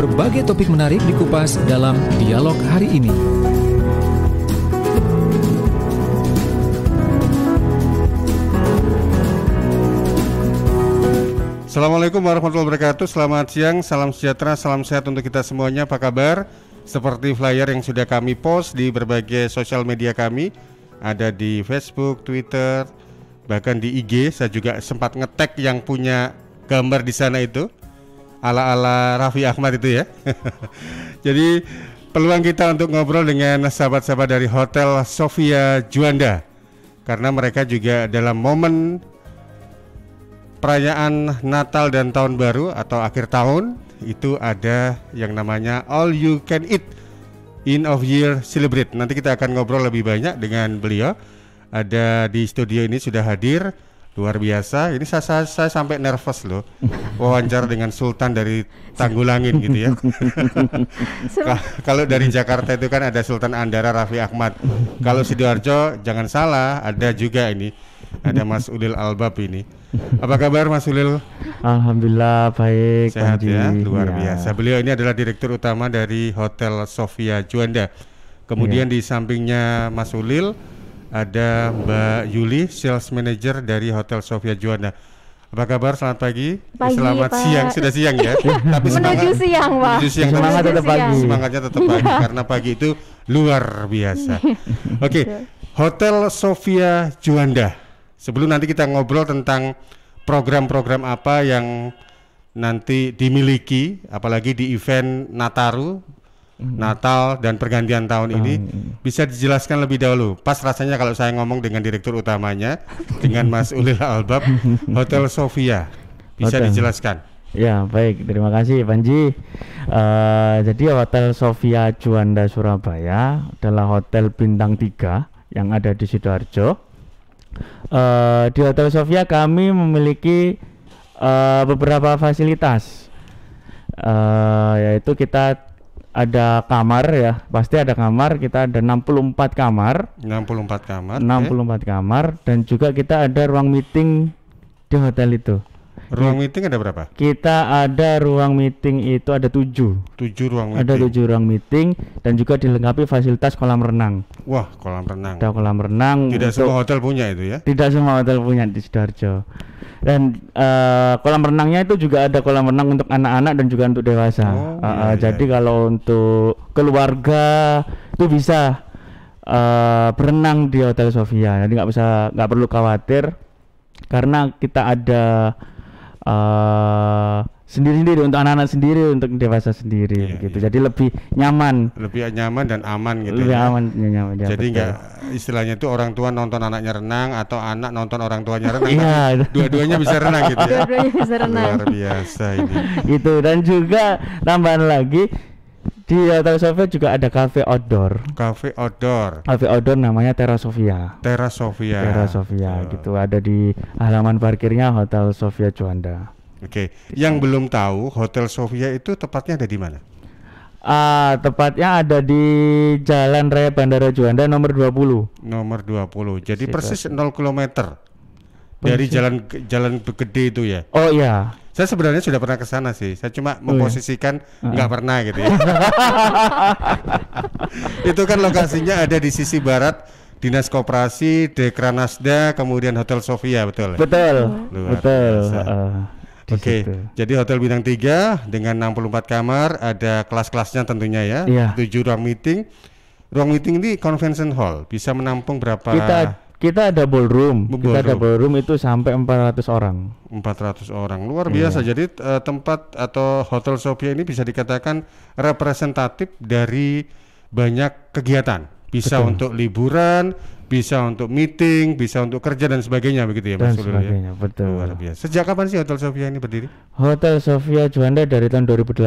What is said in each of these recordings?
berbagai topik menarik dikupas dalam dialog hari ini. Assalamualaikum warahmatullahi wabarakatuh. Selamat siang, salam sejahtera, salam sehat untuk kita semuanya. Apa kabar? Seperti flyer yang sudah kami post di berbagai sosial media kami, ada di Facebook, Twitter, bahkan di IG. Saya juga sempat ngetek yang punya gambar di sana itu ala-ala Raffi Ahmad itu ya. Jadi peluang kita untuk ngobrol dengan sahabat-sahabat dari Hotel Sofia Juanda karena mereka juga dalam momen perayaan Natal dan Tahun Baru atau akhir tahun itu ada yang namanya All You Can Eat In of Year Celebrate. Nanti kita akan ngobrol lebih banyak dengan beliau. Ada di studio ini sudah hadir luar biasa. Ini saya, saya, saya sampai nervous loh wawancara dengan Sultan dari Tanggulangin gitu ya. Kalau dari Jakarta itu kan ada Sultan Andara Raffi Ahmad. Kalau sidoarjo jangan salah ada juga ini ada Mas Ulil Albab ini. Apa kabar Mas Ulil? Alhamdulillah baik. Sehat ya, luar ya. biasa. Beliau ini adalah direktur utama dari Hotel Sofia Juanda. Kemudian ya. di sampingnya Mas Ulil ada Mbak Yuli, Sales Manager dari Hotel Sofia Juanda. Apa kabar? Selamat pagi. pagi Selamat Pak. siang. Sudah siang ya. Tapi semangat, menuju siang, Pak. Menuju siang. Semangat tetap pagi. Semangatnya tetap pagi karena pagi itu luar biasa. Oke, okay. Hotel Sofia Juanda. Sebelum nanti kita ngobrol tentang program-program apa yang nanti dimiliki, apalagi di event Nataru Mm-hmm. Natal dan pergantian tahun ini mm-hmm. bisa dijelaskan lebih dahulu. Pas rasanya kalau saya ngomong dengan direktur utamanya dengan Mas Ulil Albab Hotel Sofia. Bisa Hotel. dijelaskan. Ya baik, terima kasih Panji. Uh, jadi Hotel Sofia Juanda Surabaya adalah hotel bintang 3 yang ada di sidoarjo. Uh, di Hotel Sofia kami memiliki uh, beberapa fasilitas, uh, yaitu kita ada kamar ya pasti ada kamar kita ada 64 kamar 64 kamar 64 okay. kamar dan juga kita ada ruang meeting di hotel itu ruang meeting ada berapa kita ada ruang meeting itu ada tujuh tujuh ruang meeting ada tujuh ruang meeting dan juga dilengkapi fasilitas kolam renang wah kolam renang ada kolam renang tidak semua hotel punya itu ya tidak semua hotel punya di sidoarjo dan uh, kolam renangnya itu juga ada kolam renang untuk anak-anak dan juga untuk dewasa. Oh, uh, iya, iya. Jadi iya. kalau untuk keluarga itu bisa uh, berenang di Hotel Sofia. Jadi nggak bisa nggak perlu khawatir karena kita ada uh, sendiri-sendiri untuk anak-anak sendiri untuk dewasa sendiri iya, gitu. iya. Jadi lebih nyaman. Lebih nyaman dan aman gitu. Lebih ya. aman ya, nyaman. Ya, Jadi enggak istilahnya itu orang tua nonton anaknya renang atau anak nonton orang tuanya renang. Iya. dua-duanya bisa renang gitu ya. Dua-duanya bisa renang. Luar biasa ini. itu dan juga tambahan lagi di hotel Terasofia juga ada cafe outdoor. Cafe outdoor. Cafe outdoor namanya Terra Sofia Terasofia. Terasofia. Terasofia oh. gitu. Ada di halaman parkirnya Hotel Sofia Juanda. Oke, okay. Gitu. yang belum tahu Hotel Sofia itu tepatnya ada di mana? Uh, tepatnya ada di Jalan Raya Bandara Juanda nomor 20. Nomor 20. Jadi Situ. persis 0 km. Dari jalan jalan gede itu ya. Oh iya. Saya sebenarnya sudah pernah ke sana sih. Saya cuma oh, iya. memposisikan nggak iya. pernah gitu ya. itu kan lokasinya ada di sisi barat Dinas Koperasi, Dekranasda, kemudian Hotel Sofia, betul? Ya? Betul. Luar betul. Uh. Oke. Okay. Jadi hotel bintang 3 dengan 64 kamar, ada kelas-kelasnya tentunya ya. Iya. 7 ruang meeting. Ruang meeting ini convention hall, bisa menampung berapa Kita kita ada ballroom. ballroom. Kita ada ballroom itu sampai 400 orang. 400 orang. Luar biasa. Iya. Jadi uh, tempat atau Hotel Sophia ini bisa dikatakan representatif dari banyak kegiatan. Bisa Betul. untuk liburan, bisa untuk meeting, bisa untuk kerja dan sebagainya begitu ya dan Mas Ulul ya. Betul. Luar biasa. Sejak kapan sih Hotel Sofia ini berdiri? Hotel Sofia Juanda dari tahun 2018.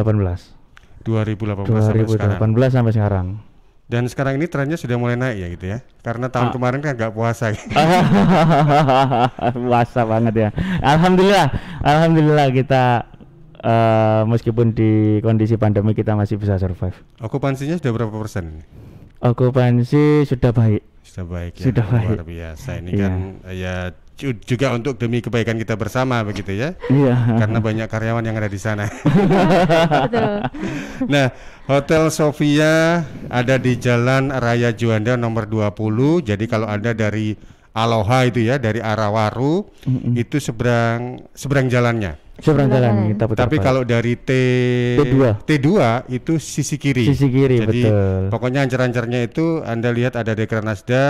2018, 2018 sampai delapan sekarang. sampai sekarang. Dan sekarang ini trennya sudah mulai naik ya gitu ya. Karena tahun ah. kemarin kan agak puasa. puasa banget ya. Alhamdulillah, alhamdulillah kita uh, meskipun di kondisi pandemi kita masih bisa survive. Okupansinya sudah berapa persen? Okupansi sudah baik. Sudah baik ya. Sudah baik. Luar biasa ini yeah. kan ya juga untuk demi kebaikan kita bersama begitu ya. Iya. Karena banyak karyawan yang ada di sana. nah, Hotel Sofia ada di Jalan Raya Juanda nomor 20. Jadi kalau ada dari Aloha itu ya dari arah Waru mm-hmm. itu seberang seberang jalannya. Seberang jalan kita putar Tapi kalau dari T T2 T2 itu sisi kiri. Sisi kiri Jadi, betul. pokoknya ancer-ancernya itu Anda lihat ada Dekranasda, Nasda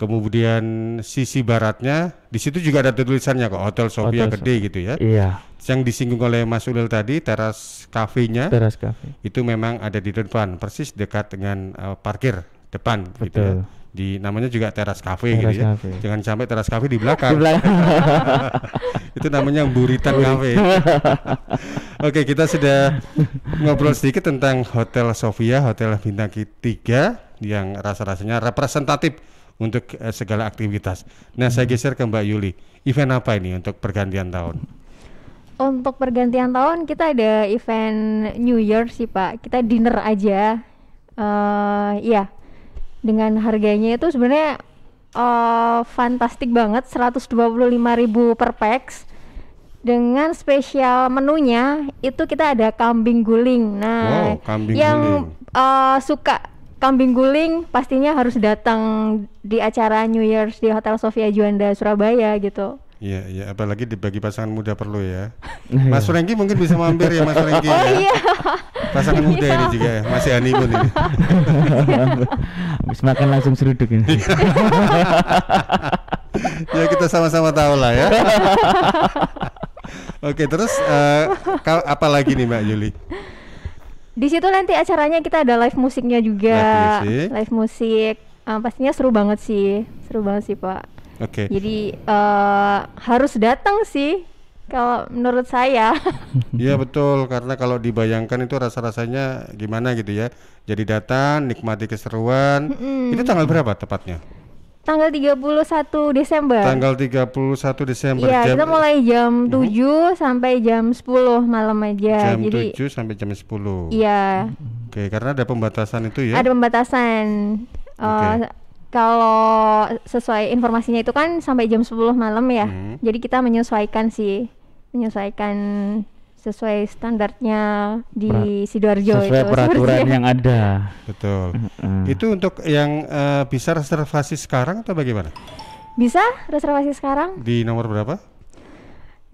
kemudian sisi baratnya di situ juga ada tulisannya kok Hotel Sofia Hotel gede so gitu ya. Iya. Yang disinggung oleh Mas Ulil tadi teras kafenya. Teras kafe. Itu memang ada di depan persis dekat dengan uh, parkir depan Betul. gitu ya di namanya juga teras kafe gitu ya. Cafe. Jangan sampai teras kafe di belakang. di belakang. itu namanya buritan kafe. Oke, kita sudah ngobrol sedikit tentang Hotel Sofia, hotel bintang 3 yang rasa-rasanya representatif untuk eh, segala aktivitas. Nah, saya hmm. geser ke Mbak Yuli. Event apa ini untuk pergantian tahun? Untuk pergantian tahun kita ada event New Year sih Pak. Kita dinner aja. Uh, iya dengan harganya itu sebenarnya uh, fantastik banget 125.000 per pax dengan spesial menunya itu kita ada kambing guling. Nah, wow, kambing yang guling. Uh, suka kambing guling pastinya harus datang di acara New Year's di Hotel Sofia Juanda Surabaya gitu. Iya ya, apalagi dibagi pasangan muda perlu ya. Nah, iya. Mas Rengki mungkin bisa mampir ya Mas Rengki. Oh ya. iya. Pasangan muda ini iya. juga ya, masih honeymoon ini. Habis makan langsung seruduk ini. Iya. ya kita sama-sama tahu lah ya. Oke terus uh, apa lagi nih Mbak Yuli? Di situ nanti acaranya kita ada live musiknya juga, live musik, live musik. Uh, pastinya seru banget sih, seru banget sih Pak Oke. Okay. Jadi uh, harus datang sih kalau menurut saya. Iya betul karena kalau dibayangkan itu rasa-rasanya gimana gitu ya. Jadi datang nikmati keseruan. Mm-hmm. Itu tanggal berapa tepatnya? Tanggal 31 Desember. Tanggal 31 Desember. Iya, kita mulai jam uh-huh. tujuh 7 sampai jam 10 malam aja. Jam Jadi, 7 sampai jam 10. Iya. Oke, okay, karena ada pembatasan itu ya. Ada pembatasan. Okay. Uh, eh, kalau sesuai informasinya itu kan sampai jam 10 malam ya. Hmm. Jadi kita menyesuaikan sih, menyesuaikan sesuai standarnya di Perat, Sidoarjo sesuai itu. peraturan yang ada. Betul. Itu untuk yang uh, bisa reservasi sekarang atau bagaimana? Bisa reservasi sekarang. Di nomor berapa?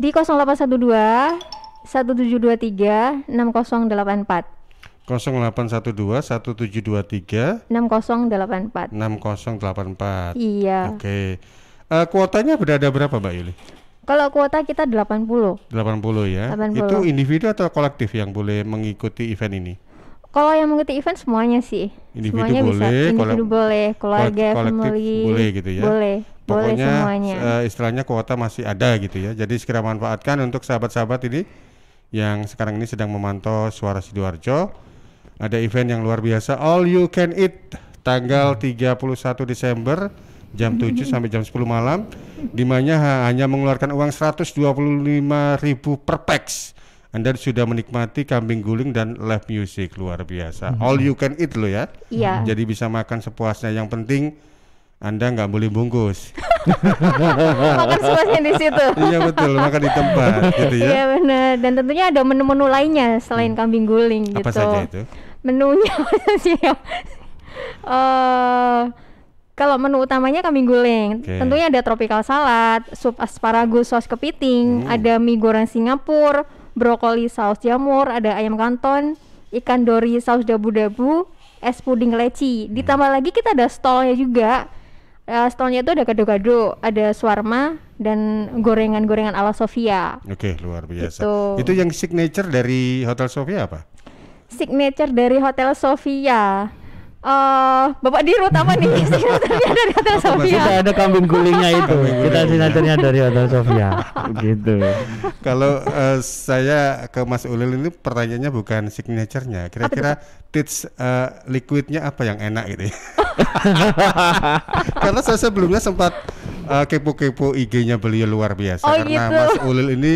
Di 0812 1723 6084. 0812 1723 6084 6084 iya oke okay. uh, eh, kuotanya berada berapa Mbak Yuli? Kalau kuota kita 80 80 ya 80. itu individu atau kolektif yang boleh mengikuti event ini? Kalau yang mengikuti event semuanya sih individu semuanya boleh, bisa individu boleh keluarga family boleh gitu ya boleh Pokoknya boleh Uh, istilahnya kuota masih ada gitu ya. Jadi segera manfaatkan untuk sahabat-sahabat ini yang sekarang ini sedang memantau suara Sidoarjo ada event yang luar biasa All You Can Eat tanggal 31 Desember jam 7 sampai jam 10 malam dimana hanya mengeluarkan uang ribu per pax. Anda sudah menikmati kambing guling dan live music luar biasa. Hmm. All you can eat loh ya. Iya. Mm-hmm. Jadi bisa makan sepuasnya. Yang penting anda nggak boleh bungkus. makan sepuasnya di situ. iya betul, makan di tempat gitu ya. Iya benar. Dan tentunya ada menu-menu lainnya selain hmm. kambing guling gitu. Apa saja itu? menunya sih eh, Uh, kalau menu utamanya kami guling, okay. tentunya ada tropical salad, sup asparagus saus kepiting, hmm. ada mie goreng Singapura, brokoli saus jamur, ada ayam kanton, ikan dori saus dabu-dabu, es puding leci. Hmm. Ditambah lagi kita ada stolnya juga. Uh, eh, stolnya itu ada gado-gado, ada swarma dan gorengan-gorengan ala Sofia. Oke, okay, luar biasa. Itu. Itu yang signature dari Hotel Sofia apa? signature dari Hotel Sofia. Uh, Bapak Dir utama nih signaturnya dari Hotel Sofia. Kita ada kambing gulingnya itu. Iya, iya, kita iya. signaturnya dari Hotel Sofia. gitu. Kalau uh, saya ke Mas Ulil ini pertanyaannya bukan signaturenya. Kira-kira tips uh, liquidnya apa yang enak ini? Gitu ya? Karena saya sebelumnya sempat uh, kepo-kepo IG-nya beliau luar biasa. Oh, karena gitu. Mas Ulil ini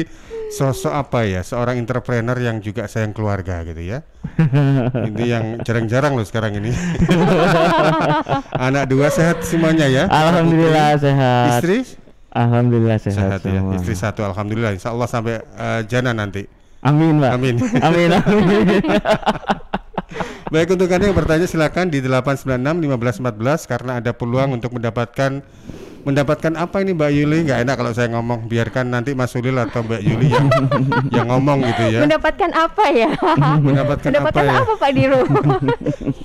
sosok apa ya seorang entrepreneur yang juga sayang keluarga gitu ya ini yang jarang-jarang loh sekarang ini anak dua sehat semuanya ya alhamdulillah Putri. sehat istri alhamdulillah sehat, sehat ya istri satu alhamdulillah insya Allah sampai uh, eh, jana nanti amin pak amin amin amin Baik untuk Anda yang bertanya silakan di 896 1514 karena ada peluang untuk mendapatkan mendapatkan apa ini Mbak Yuli? Nggak enak kalau saya ngomong. Biarkan nanti Mas Sulil atau Mbak Yuli yang yang ngomong gitu ya. Mendapatkan apa ya? mendapatkan, mendapatkan apa, apa, ya? apa Pak Diru?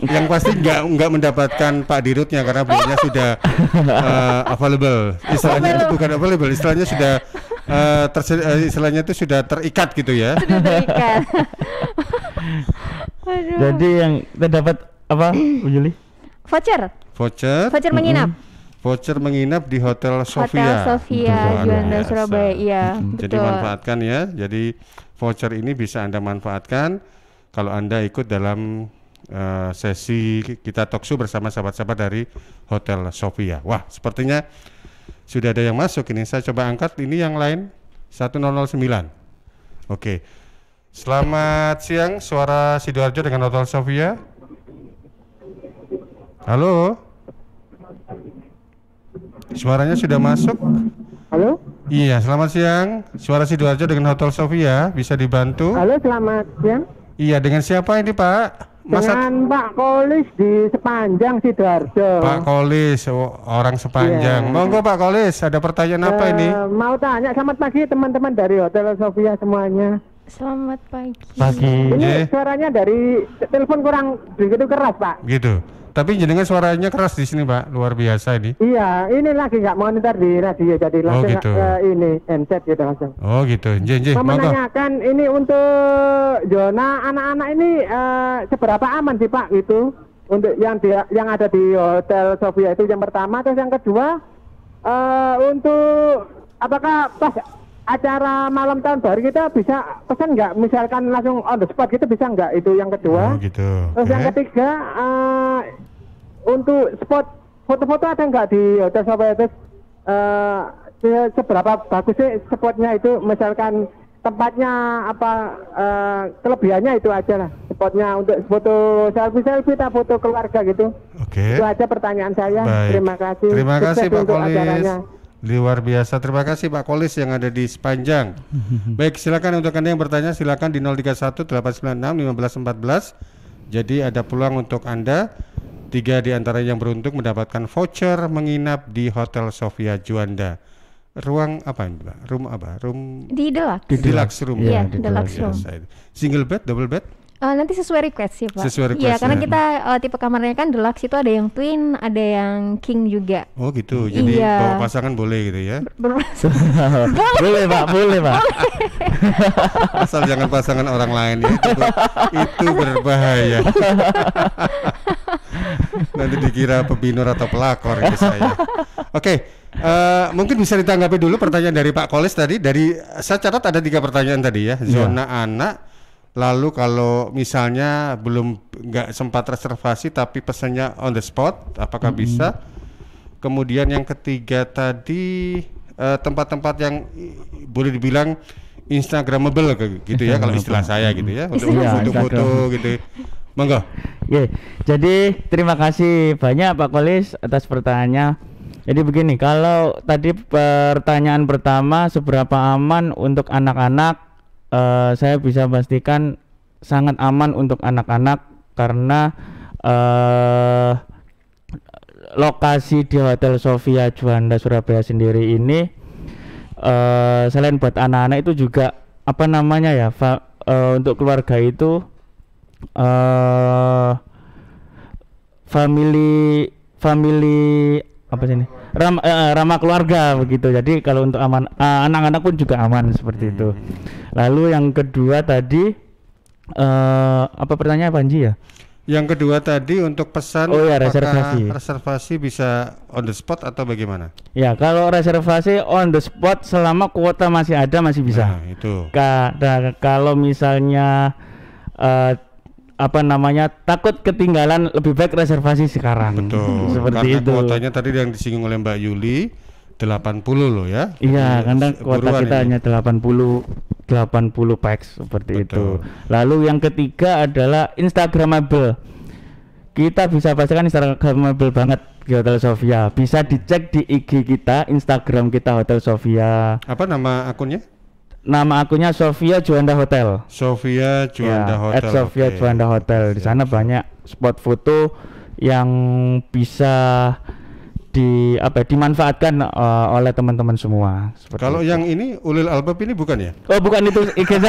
yang pasti nggak nggak mendapatkan Pak Dirutnya karena belinya sudah uh, available. Istilahnya itu bukan available, istilahnya sudah uh, eh, tersedia, uh, eh, istilahnya itu sudah terikat gitu ya. Sudah terikat. Aduh. Jadi yang terdapat apa, Bu Yuli? Voucher. Voucher. Voucher menginap. Mm -hmm voucher menginap di Hotel Sofia. Hotel Sofia Juanda Surabaya. Iya, hmm. Jadi manfaatkan ya. Jadi voucher ini bisa Anda manfaatkan kalau Anda ikut dalam uh, sesi kita talkshow bersama sahabat-sahabat dari Hotel Sofia. Wah, sepertinya sudah ada yang masuk ini. Saya coba angkat ini yang lain 1009. Oke. Selamat siang suara Sidoarjo dengan Hotel Sofia. Halo. Suaranya sudah masuk. Halo? Iya, selamat siang. Suara Sidoarjo dengan Hotel Sofia, bisa dibantu? Halo, selamat siang. Iya, dengan siapa ini, Pak? Masa... Dengan Pak Kolis di sepanjang Sidoarjo. Pak Kolis, orang sepanjang. Yeah. Monggo Pak Kolis, ada pertanyaan uh, apa eh, ini? Mau tanya, selamat pagi teman-teman dari Hotel Sofia semuanya. Selamat pagi. Pagi. Ini suaranya dari telepon kurang begitu keras, Pak. Gitu. Tapi jenengan suaranya keras di sini, Pak. Luar biasa ini. Iya, ini lagi nggak monitor di radio jadi oh, langsung oh, gitu. ke ini handset gitu langsung. Oh, gitu. Nje, Mau Menanyakan ini untuk zona anak-anak ini uh, seberapa aman sih, Pak, itu Untuk yang di, yang ada di Hotel Sofia itu yang pertama, terus yang kedua uh, untuk apakah pas acara malam tahun baru kita bisa pesan nggak misalkan langsung on the spot gitu bisa nggak itu yang kedua oh, gitu. terus okay. yang eh? ketiga uh, untuk spot foto-foto ada nggak di hotel Surabaya itu uh, seberapa bagus sih spotnya itu misalkan tempatnya apa uh, kelebihannya itu aja lah spotnya untuk foto selfie selfie atau foto keluarga gitu oke okay. itu aja pertanyaan saya Baik. terima kasih terima kasih Pak Kolis acaranya. luar biasa terima kasih Pak Kolis yang ada di sepanjang baik silakan untuk anda yang bertanya silakan di 031 896 1514 jadi ada peluang untuk anda Tiga di antara yang beruntung mendapatkan voucher menginap di Hotel Sofia Juanda. Ruang apa ini, Pak? Room apa? Room di deluxe. Di deluxe room. Iya, yeah, ya? deluxe room. Single bed, double bed? Uh, nanti sesuai request sih pak. Sesuai iya, request. Iya karena ya. kita uh, tipe kamarnya kan deluxe itu ada yang twin, ada yang king juga. Oh gitu. Jadi iya. bawa pasangan boleh gitu ya? Ber boleh. boleh pak, boleh pak. Asal jangan pasangan orang lain ya. Itu, itu berbahaya. nanti dikira pebinur atau pelakor ya saya. Oke. Okay. Uh, eh, mungkin bisa ditanggapi dulu pertanyaan dari Pak Kolis tadi dari saya catat ada tiga pertanyaan tadi ya iya. zona yeah. anak Lalu kalau misalnya belum nggak sempat reservasi tapi pesannya on the spot, apakah -hmm. bisa? Kemudian yang ketiga tadi eh, tempat-tempat uh, yang boleh dibilang instagramable gitu ya kalau istilah saya gitu ya untuk foto-foto iya, gitu. Monggo. Yeah. Jadi terima kasih banyak Pak Kolis atas pertanyaannya. Jadi begini, kalau tadi pertanyaan pertama seberapa aman untuk anak-anak uh, saya bisa pastikan sangat aman untuk anak-anak karena uh, lokasi di Hotel Sofia Juanda Surabaya sendiri ini uh, selain buat anak-anak itu juga apa namanya ya fa, uh, untuk keluarga itu uh, family family apa sih ini ram, uh, ramah keluarga begitu. Jadi kalau untuk aman uh, anak-anak pun juga aman seperti hmm. itu. Lalu yang kedua tadi uh, apa pertanyaan Panji ya? Yang kedua tadi untuk pesan Oh iya, reservasi. Reservasi bisa on the spot atau bagaimana? Ya, kalau reservasi on the spot selama kuota masih ada masih bisa. Nah, itu. Ka nah, kalau misalnya uh, apa namanya takut ketinggalan lebih baik reservasi sekarang. Betul. Seperti Karena itu. kuotanya tadi yang disinggung oleh Mbak Yuli 80 loh ya. Iya, karena kuota kita ini. hanya 80 80 packs seperti Betul. itu. Lalu yang ketiga adalah Instagramable. Kita bisa pastikan Instagramable banget di Hotel Sofia. Bisa dicek di IG kita, Instagram kita Hotel Sofia. Apa nama akunnya? nama akunnya Sofia Juanda Hotel. Sofia Juanda ya, Hotel. At Sofia okay. Juanda Hotel. Di sana banyak spot foto yang bisa di apa ya, dimanfaatkan uh, oleh teman-teman semua. Kalau yang ini Ulil Albab ini bukan ya? Oh, bukan itu IG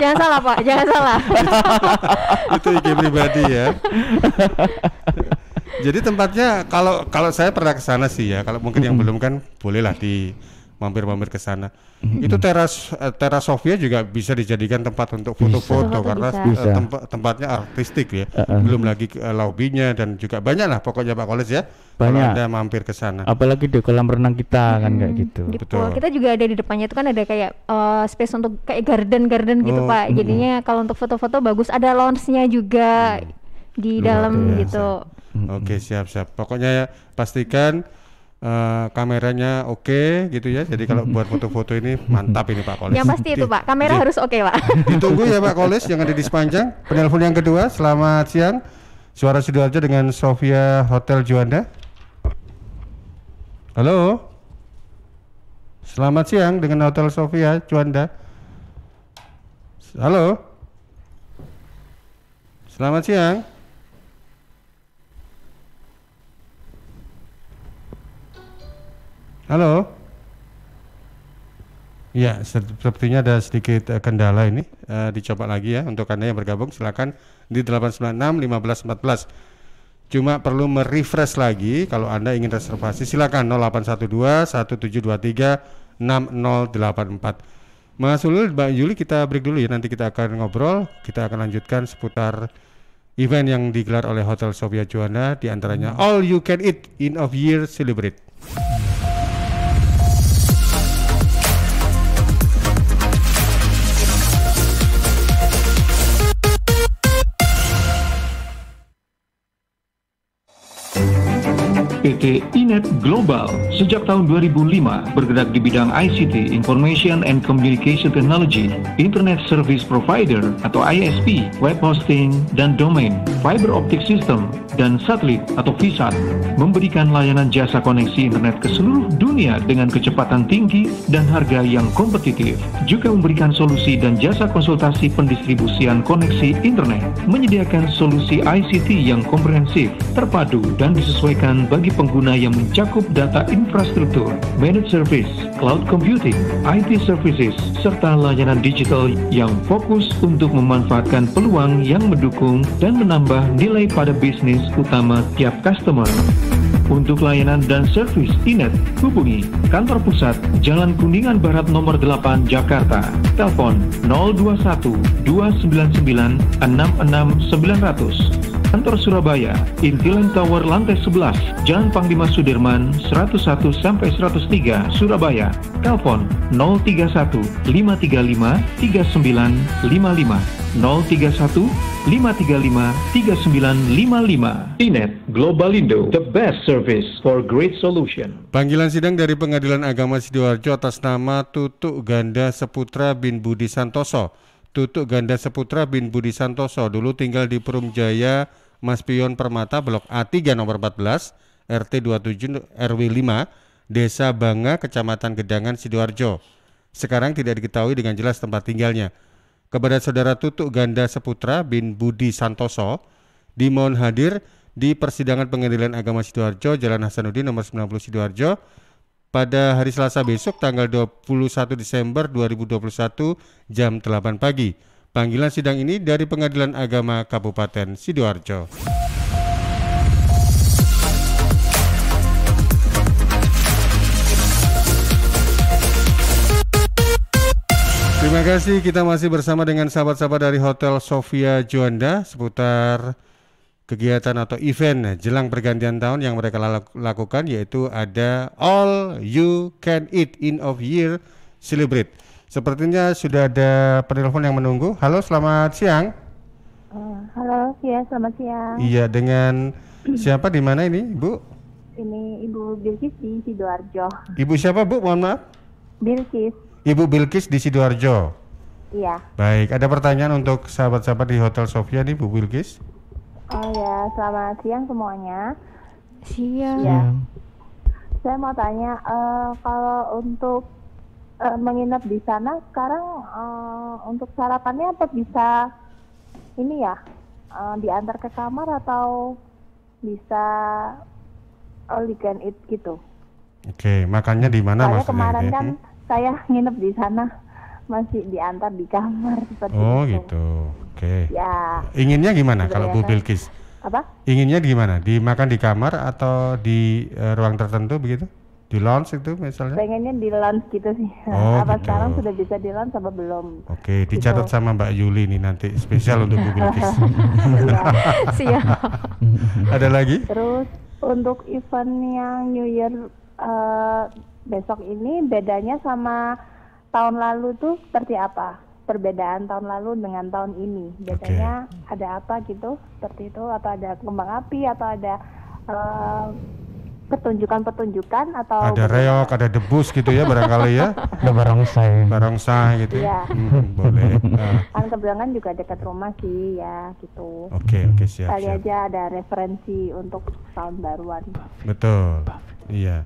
jangan salah, Pak. Jangan salah. itu IG pribadi ya. Jadi tempatnya kalau kalau saya pernah ke sana sih ya. Kalau mungkin mm -hmm. yang belum kan bolehlah di mampir-mampir ke sana. Mm-hmm. Itu teras eh, teras Sofia juga bisa dijadikan tempat untuk foto-foto karena bisa. Eh, temp- tempatnya artistik ya. Uh-uh. Belum lagi uh, lobbynya dan juga banyak lah pokoknya Pak Koles ya. Banyak. Kalau Anda mampir ke sana. Apalagi di kolam renang kita hmm, kan mm-hmm. kayak gitu. Di Betul. Kita juga ada di depannya itu kan ada kayak uh, space untuk kayak garden-garden gitu, oh, gitu Pak. Mm-hmm. Jadinya kalau untuk foto-foto bagus ada lounge-nya juga hmm. di Luar dalam biasa. gitu. Oke, siap-siap. Pokoknya ya pastikan uh, kameranya oke okay, gitu ya. Jadi kalau buat foto-foto ini mantap ini Pak Koles. Yang pasti itu Pak, kamera iya. harus oke okay, Pak. Ditunggu ya Pak Koles, jangan di sepanjang. Penelpon yang kedua, selamat siang. Suara Sidoarjo dengan Sofia Hotel Juanda. Halo. Selamat siang dengan Hotel Sofia Juanda. Halo. Selamat siang. Halo. Ya, sepertinya ada sedikit eh, kendala ini. E, dicoba lagi ya untuk Anda yang bergabung silakan di 896 1514. Cuma perlu merefresh lagi kalau Anda ingin reservasi silakan 0812 1723 6084. Mas Ulul, Mbak Yuli kita break dulu ya. Nanti kita akan ngobrol, kita akan lanjutkan seputar event yang digelar oleh Hotel Sofia Juanda di antaranya All You Can Eat in of Year Celebrate. PT Inet Global sejak tahun 2005 bergerak di bidang ICT, Information and Communication Technology, Internet Service Provider atau ISP, web hosting, dan domain, fiber optic system, dan satelit atau VSAT memberikan layanan jasa koneksi internet ke seluruh dunia dengan kecepatan tinggi dan harga yang kompetitif. Juga memberikan solusi dan jasa konsultasi pendistribusian koneksi internet, menyediakan solusi ICT yang komprehensif, terpadu dan disesuaikan bagi pengguna yang mencakup data infrastruktur, managed service, cloud computing, IT services, serta layanan digital yang fokus untuk memanfaatkan peluang yang mendukung dan menambah nilai pada bisnis utama tiap customer. Untuk layanan dan servis Inet, hubungi kantor pusat Jalan Kuningan Barat nomor 8 Jakarta. Telepon 021 299 66 900. Kantor Surabaya, Intiland Tower lantai 11, Jalan Panglima Sudirman 101 sampai 103 Surabaya. Telepon 031 535 3955 031 535 3955. Inet Globalindo, the best service for great solution. Panggilan sidang dari Pengadilan Agama Sidoarjo atas nama Tutuk Ganda Seputra bin Budi Santoso Tutuk Ganda Seputra bin Budi Santoso dulu tinggal di Perumjaya, Mas Pion Permata Blok A3 nomor 14 RT 27 RW 5 Desa Banga Kecamatan Gedangan Sidoarjo. Sekarang tidak diketahui dengan jelas tempat tinggalnya. Kepada saudara Tutuk Ganda Seputra bin Budi Santoso dimohon hadir di persidangan pengadilan agama Sidoarjo Jalan Hasanuddin nomor 90 Sidoarjo pada hari Selasa besok tanggal 21 Desember 2021 jam 8 pagi. Panggilan sidang ini dari Pengadilan Agama Kabupaten Sidoarjo. Terima kasih kita masih bersama dengan sahabat-sahabat dari Hotel Sofia Juanda seputar kegiatan atau event jelang pergantian tahun yang mereka lakukan yaitu ada All You Can Eat In of Year Celebrate. Sepertinya sudah ada penelpon yang menunggu. Halo, selamat siang. Oh, halo, ya selamat siang. Iya, dengan siapa di mana ini, Bu? Ini Ibu Bilkis di Sidoarjo. Ibu siapa, Bu? Mohon maaf. Bilkis. Ibu Bilkis di Sidoarjo. Iya. Baik, ada pertanyaan untuk sahabat-sahabat di Hotel Sofia nih, Bu Bilkis? Oh ya, selamat siang semuanya. Siang. Ya. Saya mau tanya, uh, kalau untuk uh, menginap di sana sekarang uh, untuk sarapannya apa bisa ini ya uh, diantar ke kamar atau bisa all eat gitu. Oke, makannya di mana mas kemarin kemarin gitu ya? kan saya nginep di sana masih diantar di kamar seperti Oh itu. gitu. Oke. Ya. Inginnya gimana kalau Bu Bilkis? Apa? Inginnya gimana? Dimakan di kamar atau di uh, ruang tertentu begitu? di launch itu misalnya? Pengennya di launch gitu sih. Oh, apa gitu. sekarang sudah bisa di launch apa belum? Oke, okay, gitu. dicatat sama Mbak Yuli nih nanti spesial untuk Bu Bilkis. Iya. Ada lagi? Terus untuk event yang New Year uh, besok ini bedanya sama tahun lalu tuh seperti apa? Perbedaan tahun lalu dengan tahun ini. Bedanya okay. ada apa gitu? Seperti itu atau ada kembang api atau ada eh, petunjukan-petunjukan atau ada reok, ada debus gitu ya barangkali ya. Ada barongsai. Barongsai gitu. Ya. Iya. Hmm, boleh. Nah. Kan kebelangan juga dekat rumah sih ya gitu. Oke, okay, oke okay, siap. Kali siap. aja ada referensi untuk tahun baruan. Betul. Iya.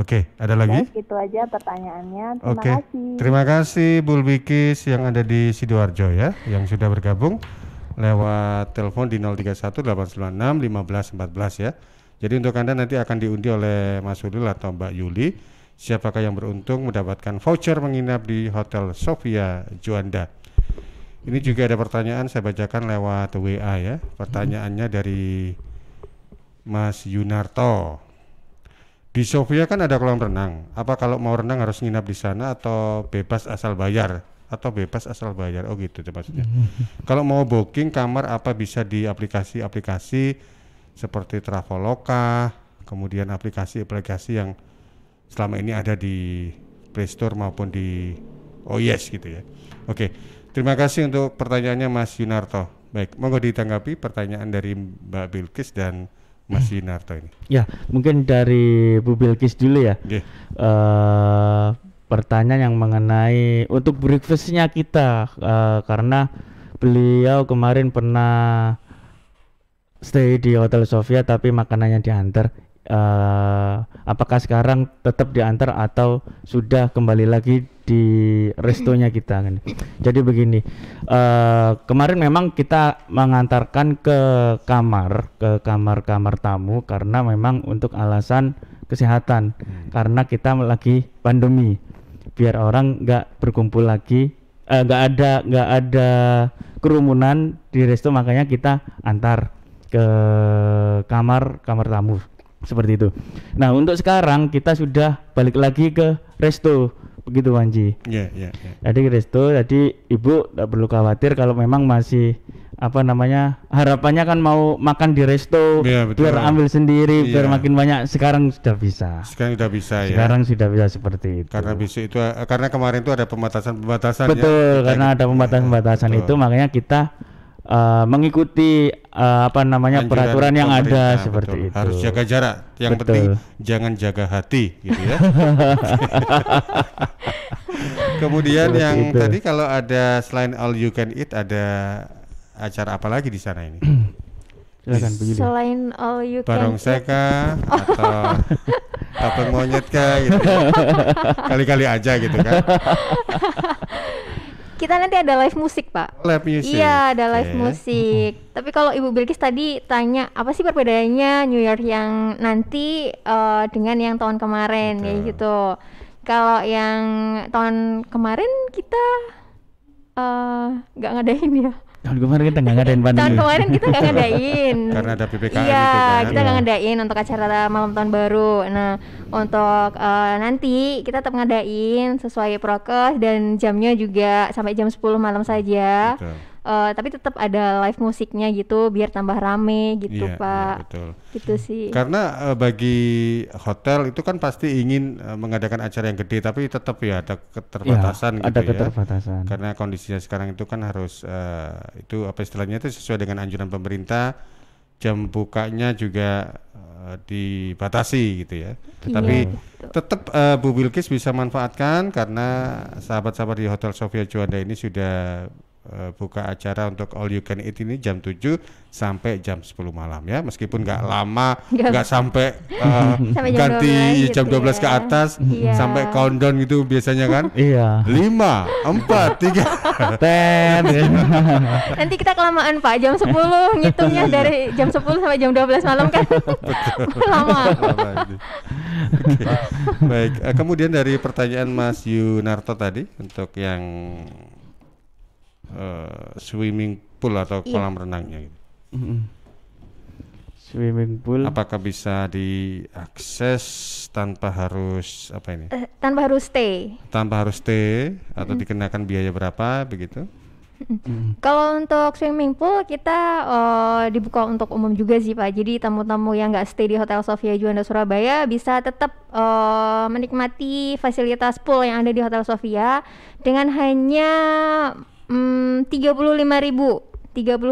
Oke, okay, ada lagi? itu aja pertanyaannya. Terima okay. kasih. Terima kasih Bulbikis yang ada di Sidoarjo ya, yang sudah bergabung lewat telepon di 031 896 1514 ya. Jadi untuk Anda nanti akan diundi oleh Mas Ulil atau Mbak Yuli siapakah yang beruntung mendapatkan voucher menginap di Hotel Sofia Juanda. Ini juga ada pertanyaan saya bacakan lewat WA ya. Pertanyaannya dari Mas Yunarto. Di Sofia kan ada kolam renang. Apa kalau mau renang harus nginap di sana atau bebas asal bayar? Atau bebas asal bayar? Oh gitu maksudnya. kalau mau booking kamar apa bisa di aplikasi-aplikasi seperti Traveloka, kemudian aplikasi-aplikasi yang selama ini ada di Play Store maupun di OYES oh, yes gitu ya. Oke, terima kasih untuk pertanyaannya Mas Yunarto. Baik, monggo ditanggapi pertanyaan dari Mbak Bilkis dan Mas hmm. Yunarto ini. Ya, mungkin dari Bu Bilkis dulu ya. Okay. Uh, eh, pertanyaan yang mengenai untuk breakfastnya kita uh, karena beliau kemarin pernah stay di hotel Sofia tapi makanannya diantar uh, apakah sekarang tetap diantar atau sudah kembali lagi di restonya kita kan jadi begini uh, kemarin memang kita mengantarkan ke kamar ke kamar-kamar tamu karena memang untuk alasan kesehatan hmm. karena kita lagi pandemi biar orang nggak berkumpul lagi eh, nggak uh, ada nggak ada kerumunan di resto makanya kita antar ke kamar kamar tamu seperti itu. Nah untuk sekarang kita sudah balik lagi ke resto begitu Wanji. Iya yeah, iya. Yeah, yeah. Jadi resto, jadi ibu tidak perlu khawatir kalau memang masih apa namanya harapannya kan mau makan di resto yeah, betul. biar ambil sendiri yeah. biar makin banyak sekarang sudah bisa sekarang sudah bisa ya. sekarang ya sudah bisa seperti itu karena bisa itu karena kemarin itu ada pembatasan pembatasan ya. betul ya, karena ada pembatasan pembatasan ya, itu makanya kita uh, mengikuti uh, apa namanya Anjuran peraturan yang ada seperti betul. itu. Harus jaga jarak. Yang betul. penting jangan jaga hati gitu ya. Kemudian seperti yang itu. tadi kalau ada selain all you can eat ada acara apa lagi di sana ini? Selain all you Can can Barongsai kah atau apa monyet kah gitu. Kali-kali aja gitu kan. Kita nanti ada live musik, Pak. Live musik. Iya, ada live musik. Mm -hmm. Tapi kalau Ibu Bilkis tadi tanya apa sih perbedaannya New York yang nanti uh, dengan yang tahun kemarin ya gitu. Kalau yang tahun kemarin kita eh, nggak uh, ngadain ya Tahun kemarin kita nggak ngadain pandemi. Tahun kemarin kita nggak ngadain. Karena ada PPKM. Gitu iya, kan. kita nggak iya. ngadain untuk acara malam tahun baru. Nah, untuk uh, nanti kita tetap ngadain sesuai prokes dan jamnya juga sampai jam 10 malam saja. Betul uh, tapi tetap ada live musiknya gitu biar tambah rame gitu yeah, iya, pak yeah, betul. gitu sih karena uh, bagi hotel itu kan pasti ingin uh, mengadakan acara yang gede tapi tetap ya ada keterbatasan yeah, gitu ada ya keterbatasan karena kondisinya sekarang itu kan harus uh, itu apa istilahnya itu sesuai dengan anjuran pemerintah jam bukanya juga uh, dibatasi gitu ya. Iya, tetapi Tapi tetap uh, Bu Wilkis bisa manfaatkan karena sahabat-sahabat di Hotel Sofia Juanda ini sudah Eh, buka acara untuk all you can eat ini jam 7 sampai jam 10 malam ya meskipun nggak hmm. lama nggak sampai, uh, sampai jam 12, jam 12 gitu ya. ke atas yeah. sampai countdown gitu biasanya kan iya 5 4 3 nanti kita kelamaan Pak jam 10 ngitungnya iya. dari jam 10 sampai jam 12 malam kan lama okay. baik eh, kemudian dari pertanyaan Mas Yunarto tadi untuk yang Eh, swimming pool atau iya. kolam renangnya gitu. Mm -hmm. Swimming pool. Apakah bisa diakses tanpa harus apa ini? Uh, tanpa harus stay. Tanpa harus stay atau mm -hmm. dikenakan biaya berapa begitu? Mm. Kalau untuk swimming pool kita uh, dibuka untuk umum juga sih Pak. Jadi tamu-tamu yang nggak stay di Hotel Sofia Juanda Surabaya bisa tetap uh, menikmati fasilitas pool yang ada di Hotel Sofia dengan hanya Hmm, 35 ribu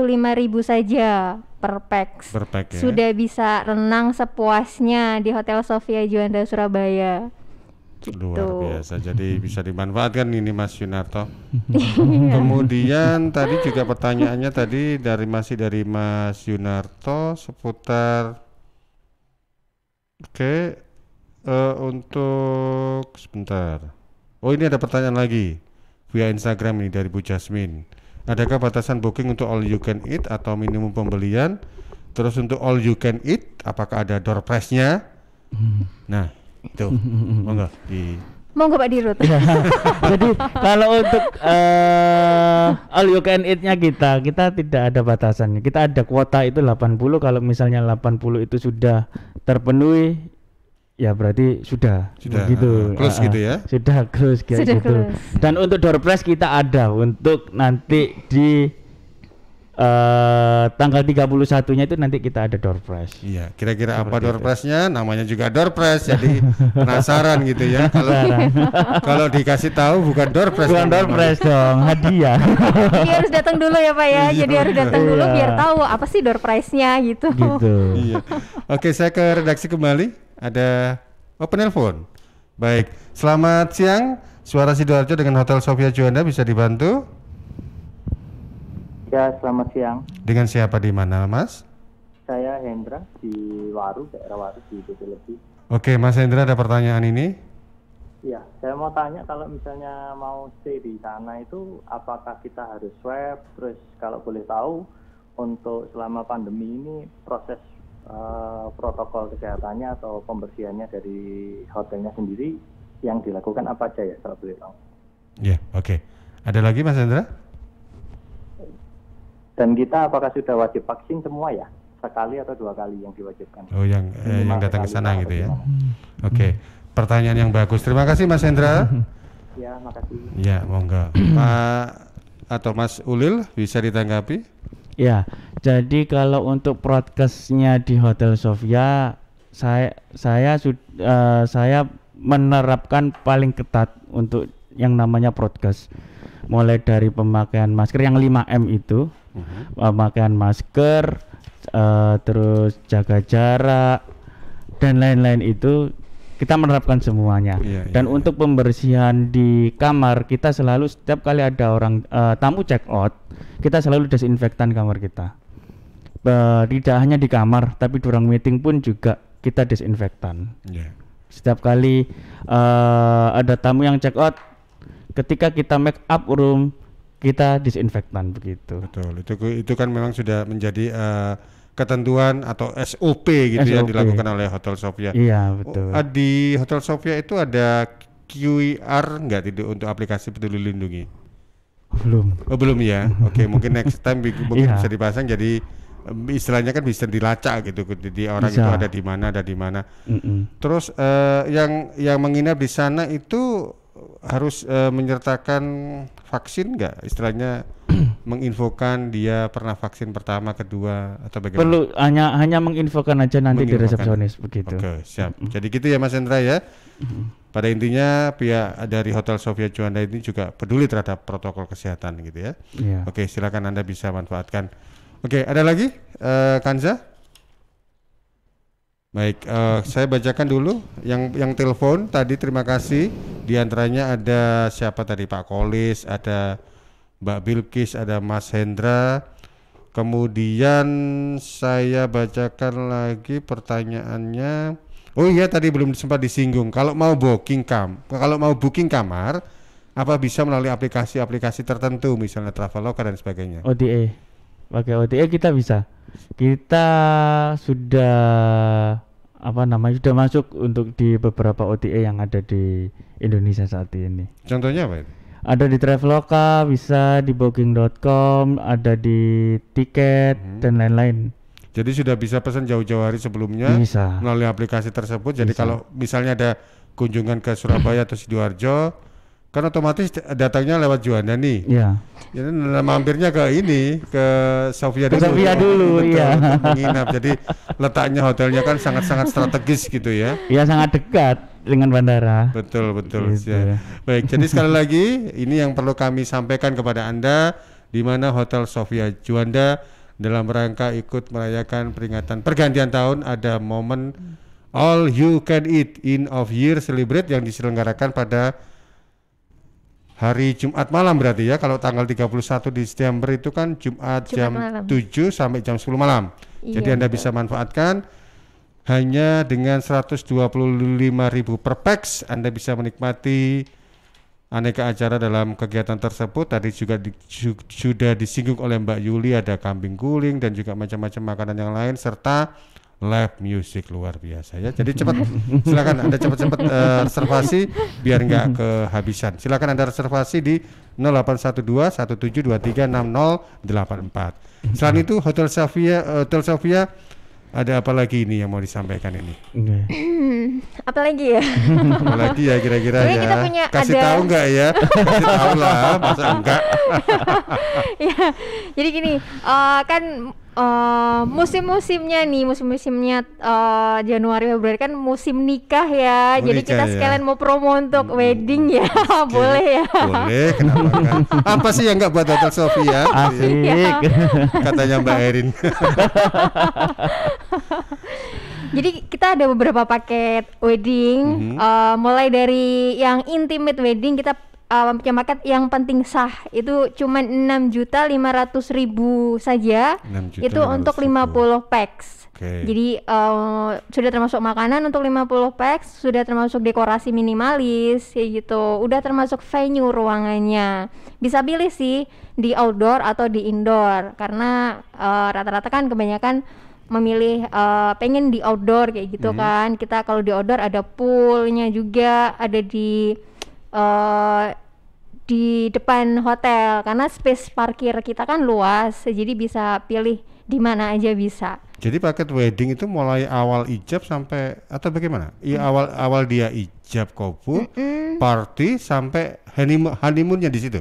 lima ribu saja per pack Per pack, ya. Sudah bisa renang sepuasnya di Hotel Sofia Juanda Surabaya. Gitu. Luar biasa. Jadi bisa dimanfaatkan ini Mas Yunarto. Iya. Kemudian tadi juga pertanyaannya tadi dari masih dari Mas Yunarto seputar Oke. Okay. Uh, eh, untuk sebentar. Oh, ini ada pertanyaan lagi via Instagram ini dari Bu Jasmine. Adakah batasan booking untuk all you can eat atau minimum pembelian? Terus untuk all you can eat, apakah ada door prize-nya? Hmm. Nah, itu. Hmm. Monggo di Monggo Pak Dirut. Jadi kalau untuk uh, all you can eat-nya kita, kita tidak ada batasannya. Kita ada kuota itu 80 kalau misalnya 80 itu sudah terpenuhi ya berarti sudah, sudah gitu. Uh, close uh, gitu ya. Sudah close sudah gitu. Close. Dan untuk door prize kita ada untuk nanti di Uh, tanggal 31-nya itu nanti kita ada door prize. Iya, kira-kira apa door prize-nya? Namanya juga door prize, jadi penasaran gitu ya. Kalau kalau dikasih tahu bukan door prize. Bukan door prize dong, hadiah. Iya harus datang dulu ya, Pak ya. Iya, jadi harus datang dulu iya. biar tahu apa sih door prize-nya gitu. Gitu. iya. Oke, saya ke redaksi kembali ada open telepon. Baik, selamat siang. Suara Sidoarjo dengan Hotel Sofia Juanda bisa dibantu? Ya, selamat siang. Dengan siapa di mana, Mas? Saya Hendra di Waru, daerah Waru di Lebih. Oke, Mas Hendra ada pertanyaan ini? Ya, saya mau tanya kalau misalnya mau stay di sana itu apakah kita harus swab? Terus kalau boleh tahu untuk selama pandemi ini proses Eh, protokol kesehatannya atau pembersihannya dari hotelnya sendiri yang dilakukan apa aja ya kalau boleh tahu? Ya, yeah, oke. Okay. Ada lagi Mas Hendra? Dan kita apakah sudah wajib vaksin semua ya? Sekali atau dua kali yang diwajibkan? Oh, yang eh, yang datang ke sana gitu ya. Hmm. Oke. Okay. Pertanyaan yang bagus. Terima kasih Mas Hendra. Ya, makasih. Ya, monggo. Pak atau Mas Ulil bisa ditanggapi? Ya. Jadi kalau untuk broadcastnya di Hotel Sofia, saya saya uh, saya menerapkan paling ketat untuk yang namanya broadcast. Mulai dari pemakaian masker yang 5M itu, uh-huh. pemakaian masker, uh, terus jaga jarak dan lain-lain itu kita menerapkan semuanya. yeah, iya, Dan yeah. untuk pembersihan di kamar kita selalu setiap kali ada orang uh, tamu check out, kita selalu desinfektan kamar kita uh, tidak hanya di kamar tapi durang meeting pun juga kita disinfektan. Yeah. Setiap kali uh, ada tamu yang check out, ketika kita make up room kita disinfektan begitu. Betul. Itu itu kan memang sudah menjadi uh, ketentuan atau SOP gitu ya, SOP. yang dilakukan oleh Hotel Sofia. Iya, betul. Oh, di Hotel Sofia itu ada QR e nggak tidak untuk aplikasi Peduli Lindungi? Belum. Oh, belum ya. Oke, okay, mungkin next time mungkin iya. bisa dipasang jadi istilahnya kan bisa dilacak gitu jadi orang bisa. itu ada di mana ada di mana mm -mm. terus uh, yang yang menginap di sana itu harus uh, menyertakan vaksin enggak istilahnya menginfokan dia pernah vaksin pertama kedua atau bagaimana perlu hanya hanya menginfokan aja nanti menginfokan. di resepsionis begitu oke siap mm -hmm. jadi gitu ya Mas Hendra ya mm -hmm. pada intinya pihak dari Hotel Sofia Juanda ini juga peduli terhadap protokol kesehatan gitu ya yeah. oke silakan anda bisa manfaatkan Oke, okay, ada lagi uh, Kanza? Baik, uh, saya bacakan dulu yang yang telepon tadi terima kasih. Di antaranya ada siapa tadi Pak Kolis, ada Mbak Bilkis, ada Mas Hendra. Kemudian saya bacakan lagi pertanyaannya. Oh iya tadi belum sempat disinggung. Kalau mau booking kam, kalau mau booking kamar, apa bisa melalui aplikasi-aplikasi tertentu misalnya Traveloka dan sebagainya? ODA. Oh, pakai OTA eh, kita bisa kita sudah apa namanya sudah masuk untuk di beberapa OTA e yang ada di Indonesia saat ini. Contohnya apa itu? Ada di Traveloka, bisa di booking.com, ada di tiket hmm. dan lain-lain. Jadi sudah bisa pesan jauh-jauh hari sebelumnya bisa. melalui aplikasi tersebut. Jadi kalau misalnya ada kunjungan ke Surabaya atau Sidoarjo, kan otomatis datangnya lewat Juanda nih. Iya. Jadi ya, mampirnya ke ini ke Sofia dulu. Sofia dulu, betul, iya. menginap. Jadi letaknya hotelnya kan sangat-sangat strategis gitu ya. Iya, sangat dekat dengan bandara. Betul, betul. Gitu. Ya. Baik, jadi sekali lagi ini yang perlu kami sampaikan kepada Anda di mana Hotel Sofia Juanda dalam rangka ikut merayakan peringatan pergantian tahun ada momen All You Can Eat in of Year Celebrate yang diselenggarakan pada hari Jumat malam berarti ya kalau tanggal 31 Desember itu kan Jumat, Jumat jam malam. 7 sampai jam 10 malam. Iya, Jadi Anda betul. bisa manfaatkan hanya dengan 125.000 per pax Anda bisa menikmati aneka acara dalam kegiatan tersebut tadi juga di, ju, sudah disinggung oleh Mbak Yuli ada kambing guling dan juga macam-macam makanan yang lain serta live music luar biasa ya. Jadi cepat silakan Anda cepat-cepat uh, eh, reservasi biar nggak kehabisan. Silakan Anda reservasi di 0812 6084. Selain itu Hotel Sofia, eh, Hotel Sofia ada apa lagi ini yang mau disampaikan ini? Iya. Hmm, apa lagi ya? apa lagi ya kira-kira ya? Kasih ada... tahu nggak ya? Kasih tahu lah, masa enggak? ya, jadi gini, uh, kan uh, musim-musimnya nih, musim-musimnya uh, Januari Februari kan musim nikah ya. Oh, Jadi nikah kita ya. sekalian mau promo untuk hmm. wedding ya. Okay. Boleh ya. Boleh, kenapa kan? Apa sih yang nggak buat datang Sofia? Ya? Asik. Iya. Katanya Mbak Erin. Jadi kita ada beberapa paket wedding, mm -hmm. uh, mulai dari yang intimate wedding kita um, uh, punya market yang penting sah itu cuma enam juta lima ratus ribu saja juta itu untuk 50 packs okay. jadi um, sudah termasuk makanan untuk 50 packs sudah termasuk dekorasi minimalis kayak gitu udah termasuk venue ruangannya bisa pilih sih di outdoor atau di indoor karena rata uh, rata-rata kan kebanyakan memilih uh, pengen di outdoor kayak gitu hmm. kan kita kalau di outdoor ada poolnya juga ada di uh, di depan hotel karena space parkir kita kan luas jadi bisa pilih di mana aja bisa. Jadi paket wedding itu mulai awal ijab sampai atau bagaimana? Iya hmm. awal awal dia ijab kabul, hmm. party sampai honeymoon honeymoonnya di situ.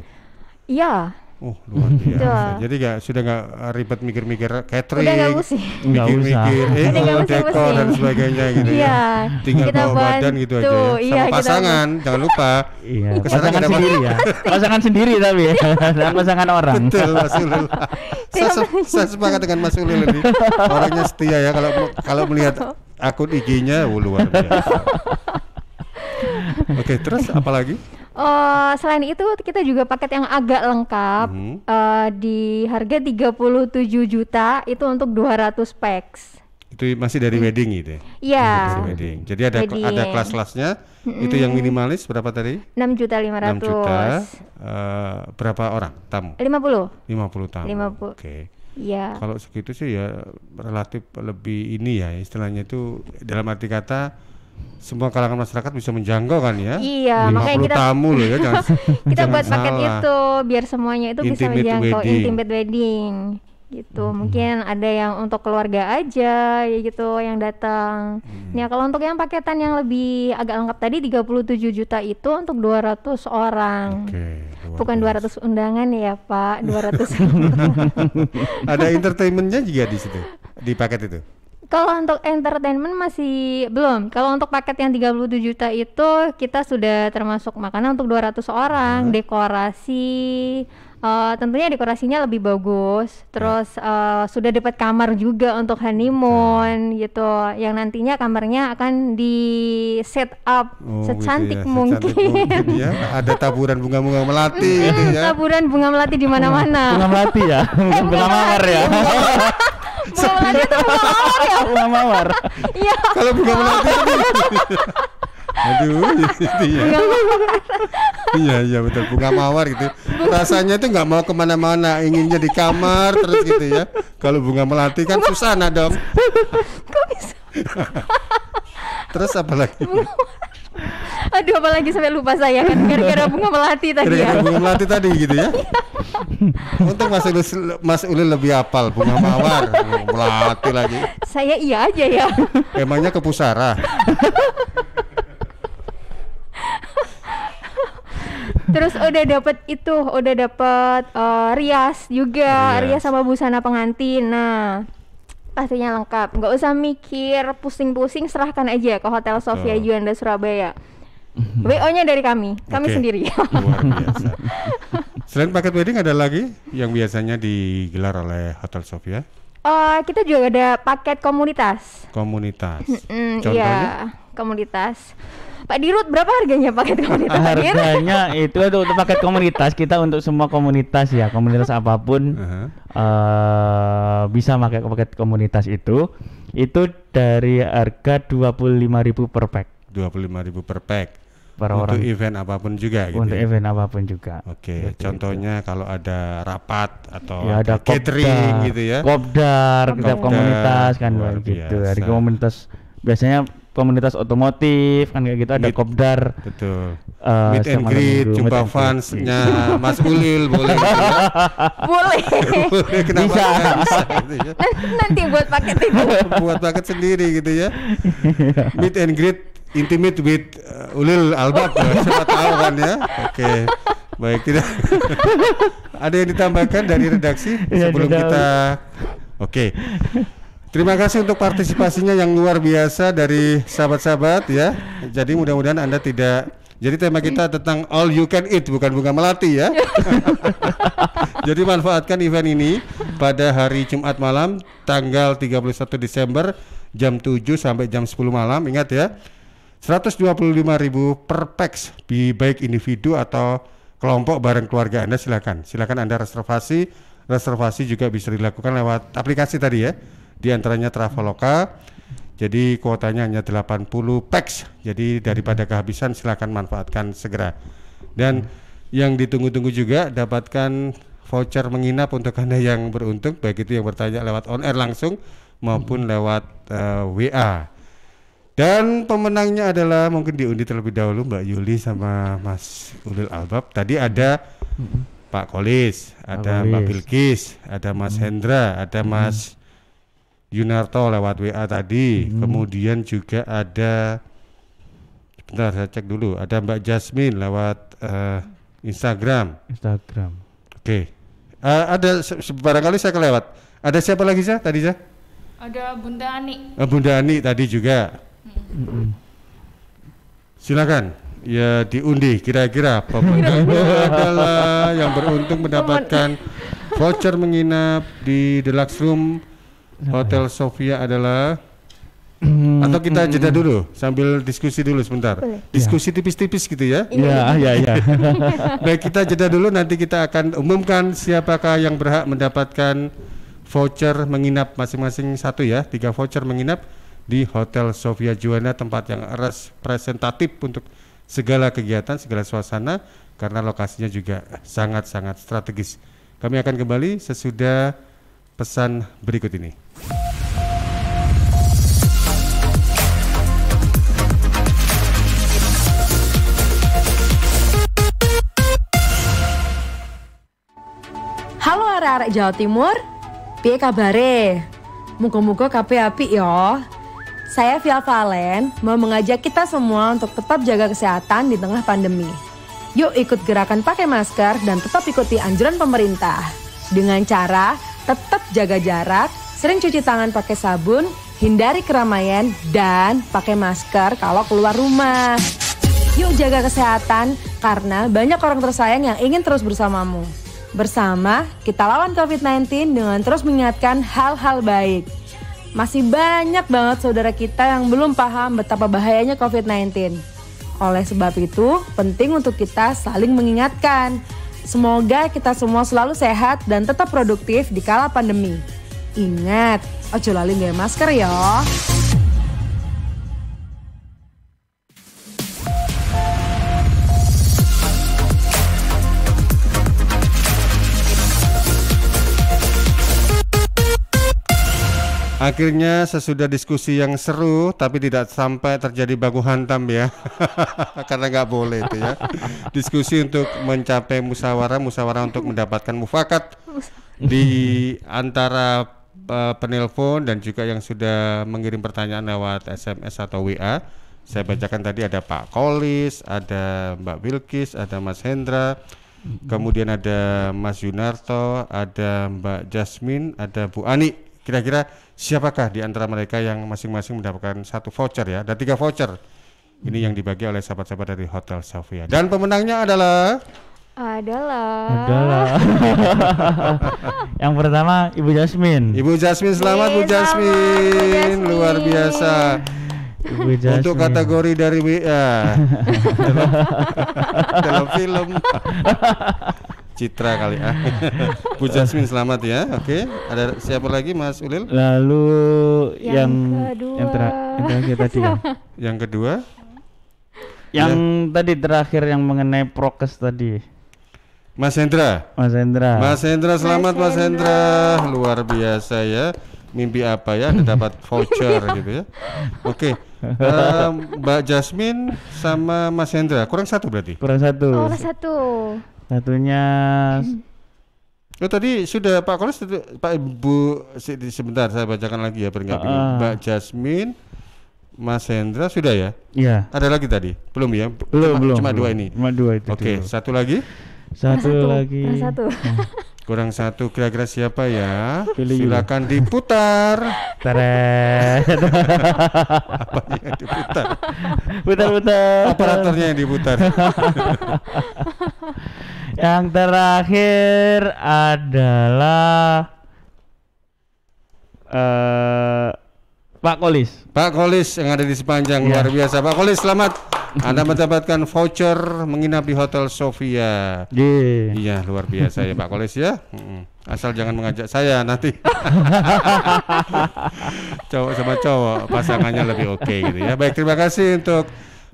Iya. Oh luar biasa. Betul. Jadi gak, sudah nggak ribet mikir-mikir catering, mikir-mikir eh, oh, dekor dan sebagainya gitu ya. Iya. Tinggal kita bawa badan gitu aja. Ya. Sama iya, iya pasangan, kita... jangan lupa. Iya. Pasangan sendiri ya. pasangan sendiri tapi ya. pasangan orang. Betul Mas Ulul. saya, saya sepakat dengan Mas Ulul ini. Orangnya setia ya kalau kalau melihat akun IG-nya oh, luar biasa. Oke, terus apa lagi? Uh, selain itu kita juga paket yang agak lengkap mm -hmm. uh, di harga 37 juta itu untuk 200 packs. Itu masih dari hmm. wedding gitu ya? Iya. Wedding. Jadi ada wedding. ada kelas-kelasnya. Mm -hmm. Itu yang minimalis berapa tadi? 6 juta 500. 6 juta. Uh, berapa orang tamu? 50. 50 tamu. 50. Oke. Okay. Ya. Kalau segitu sih ya relatif lebih ini ya istilahnya itu dalam arti kata semua kalangan masyarakat bisa menjangkau kan ya. Iya, makanya kita tamu loh ya jangan, kita jangan buat salah. paket itu biar semuanya itu intimate bisa menjangkau wedding. intimate wedding gitu. Hmm. Mungkin ada yang untuk keluarga aja ya gitu yang datang. Hmm. Nah, kalau untuk yang paketan yang lebih agak lengkap tadi 37 juta itu untuk 200 orang. Okay, 200. Bukan 200 undangan ya, Pak. 200. ada entertainmentnya juga di situ di paket itu kalau untuk entertainment masih belum. Kalau untuk paket yang 37 juta itu kita sudah termasuk makanan untuk 200 orang, hmm. dekorasi uh, tentunya dekorasinya lebih bagus. Ya. Terus uh, sudah dapat kamar juga untuk honeymoon hmm. gitu. Yang nantinya kamarnya akan di set up oh, gitu secantik gitu ya. mungkin. Secantik mungkin ya. Ada taburan bunga-bunga melati gitu ya. Taburan bunga melati di mana-mana. Bunga melati ya. Eh, bunga, bunga melati, melati ya. melati itu bunga mawar ya? Bunga mawar. Iya. Kalau bunga melati itu Aduh, iya. iya, iya betul bunga mawar gitu. Rasanya itu nggak mau kemana-mana, inginnya di kamar terus gitu ya. Kalau bunga melati kan susah dong. terus apa lagi? Aduh apalagi sampai lupa saya kan gara-gara bunga melati tadi gara -gara ya. bunga melati tadi gitu ya. Untung Mas Uli Mas Ulul lebih apal bunga mawar, melati lagi. Saya iya aja ya. Emangnya ke pusara. Terus udah dapat itu, udah dapat uh, eh, rias juga, rias sama busana pengantin. Nah, pastinya lengkap. Nggak usah mikir pusing-pusing, serahkan aja ke Hotel Sofia oh. Juanda Surabaya. Mhm. WO-nya dari kami, kami okay. sendiri. Selain paket wedding ada lagi yang biasanya digelar oleh Hotel Sofia? Uh, kita juga ada paket komunitas. Komunitas. Mm Contohnya? Iya, komunitas. Pak Dirut berapa harganya paket komunitas? Harganya itu untuk paket komunitas kita untuk semua komunitas ya komunitas apapun uh-huh. uh, bisa pakai paket komunitas itu itu dari harga dua puluh lima ribu per pack. Dua puluh lima ribu per pack para untuk orang. event apapun juga gitu. Untuk ya? event apapun juga. Oke, okay. Gitu, gitu, contohnya gitu. kalau ada rapat atau ya, ada catering gitu ya. Kopdar, kopdar komunitas kan gitu. luar gitu. Dari komunitas biasanya komunitas otomotif kan kayak gitu ada meet, kopdar betul uh, meet and greet jumpa fansnya Mas Ulil gitu ya? boleh boleh kenapa bisa, ya? bisa gitu ya. nanti buat paket itu buat paket sendiri gitu ya iya. meet and greet intimate with uh, Ulil Albat ya. siapa tahu kan ya oke okay. baik tidak ada yang ditambahkan dari redaksi iya, sebelum kita oke okay. Terima kasih untuk partisipasinya yang luar biasa dari sahabat-sahabat ya. Jadi mudah-mudahan Anda tidak jadi tema kita tentang all you can eat bukan bunga melati ya. Jadi manfaatkan event ini pada hari Jumat malam tanggal 31 Desember jam 7 sampai jam 10 malam ingat ya. 125.000 per pax baik individu atau kelompok bareng keluarga Anda silakan. Silakan Anda reservasi. Reservasi juga bisa dilakukan lewat aplikasi tadi ya di antaranya Traveloka. Jadi kuotanya hanya 80 packs. Jadi daripada hmm. kehabisan silakan manfaatkan segera. Dan yang ditunggu-tunggu juga dapatkan voucher menginap untuk Anda yang beruntung baik itu yang bertanya lewat on air langsung maupun hmm. lewat uh, eh, WA. Dan pemenangnya adalah mungkin diundi terlebih dahulu Mbak Yuli sama Mas Ulil Albab. Tadi ada hmm. Pak Kolis, ada Mbak Bilkis, ada Mas Hendra, ada Mas Yunarto lewat WA tadi, hmm. kemudian juga ada sebentar saya cek dulu, ada Mbak Jasmine lewat uh, Instagram. Instagram. Oke. Okay. Uh, eh, ada barangkali saya kelewat. Ada siapa lagi sih tadi sih? Ada Bunda Ani. Uh, Bunda Ani tadi juga. Hmm. Silakan ya diundi kira-kira pemenangnya adalah yang beruntung mendapatkan voucher menginap di deluxe room Nah. Hotel Sofia adalah hmm, Atau kita hmm, jeda hmm. dulu sambil diskusi dulu sebentar. Boleh. Diskusi ya. tipis-tipis ya. gitu ya. Iya, iya, iya. iya, iya, iya. Baik, kita jeda dulu nanti kita akan umumkan siapakah yang berhak mendapatkan voucher menginap masing-masing satu ya, tiga voucher menginap di Hotel Sofia Juana tempat yang representatif untuk segala kegiatan, segala suasana karena lokasinya juga sangat-sangat strategis. Kami akan kembali sesudah pesan berikut ini. Halo arek-arek Jawa Timur, piye kabare? Muka-muka kape api yo. Ya. Saya Via Valen mau mengajak kita semua untuk tetap jaga kesehatan di tengah pandemi. Yuk ikut gerakan pakai masker dan tetap ikuti anjuran pemerintah dengan cara tetap jaga jarak, sering cuci tangan pakai sabun, hindari keramaian, dan pakai masker kalau keluar rumah. Yuk jaga kesehatan karena banyak orang tersayang yang ingin terus bersamamu. Bersama kita lawan COVID-19 dengan terus mengingatkan hal-hal baik. Masih banyak banget saudara kita yang belum paham betapa bahayanya COVID-19. Oleh sebab itu, penting untuk kita saling mengingatkan Semoga kita semua selalu sehat dan tetap produktif di kala pandemi. Ingat, ojo lali nggak masker ya. Akhirnya sesudah diskusi yang seru tapi tidak sampai terjadi baku hantam ya karena nggak boleh itu ya diskusi untuk mencapai musyawarah musyawarah untuk mendapatkan mufakat di antara uh, penelpon dan juga yang sudah mengirim pertanyaan lewat SMS atau WA saya bacakan tadi ada Pak Kolis ada Mbak Wilkis ada Mas Hendra kemudian ada Mas Yunarto ada Mbak Jasmine ada Bu Ani kira-kira siapakah di antara mereka yang masing-masing mendapatkan satu voucher ya Ada tiga voucher ini yang dibagi oleh sahabat-sahabat dari Hotel Sofia. dan pemenangnya adalah adalah adalah yang pertama Ibu Jasmine Ibu Jasmine selamat Ibu iya, Jasmine. luar biasa Ibu Jasmine. Untuk kategori dari WA dalam, dalam film Citra kali ah. Bu Jasmine selamat ya. Oke, okay. ada siapa lagi Mas Ulil? Lalu yang yang kedua. yang, yang terakhir tadi Ya. Yang kedua? Yang ya. tadi terakhir yang mengenai prokes tadi. Mas Hendra. Mas Hendra. Mas Hendra selamat Mas Hendra. Luar biasa ya. Mimpi apa ya dapat voucher gitu ya. Oke. Okay. Uh, eh, Mbak Jasmine sama Mas Hendra kurang satu berarti. Kurang satu. Oh, kurang satu. Satunya Oh tadi sudah Pak Kolis Pak Ibu sebentar saya bacakan lagi ya peringkat uh, Mbak Jasmine Mas Hendra sudah ya? Iya. Ada lagi tadi? Belum ya? Belum, cuma, belum. Cuma belum. dua ini. Cuma dua itu. Oke, okay, satu lagi? Satu, satu. lagi. satu. Nah. Kurang satu kira-kira siapa ya? Pilih Silakan diputar. Teret. Apa yang diputar? Putar-putar. Operatornya yang diputar. yang terakhir adalah eh uh, Pak Kolis. Pak Kolis yang ada di sepanjang ya. luar biasa. Pak Kolis selamat. Anda mendapatkan voucher menginap di Hotel Sofia. Yeah. Iya, luar biasa ya Pak Kolis ya. Asal jangan mengajak saya nanti. cowok sama cowok pasangannya lebih oke okay gitu ya. Baik, terima kasih untuk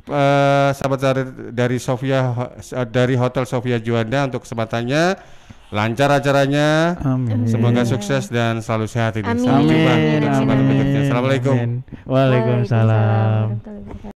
uh, sahabat dari Sofia uh, dari Hotel Sofia Juanda untuk kesempatannya lancar acaranya. Amin. Semoga sukses dan selalu sehat itu. Amin. Salam Amin. Amin. Assalamualaikum. Waalaikumsalam.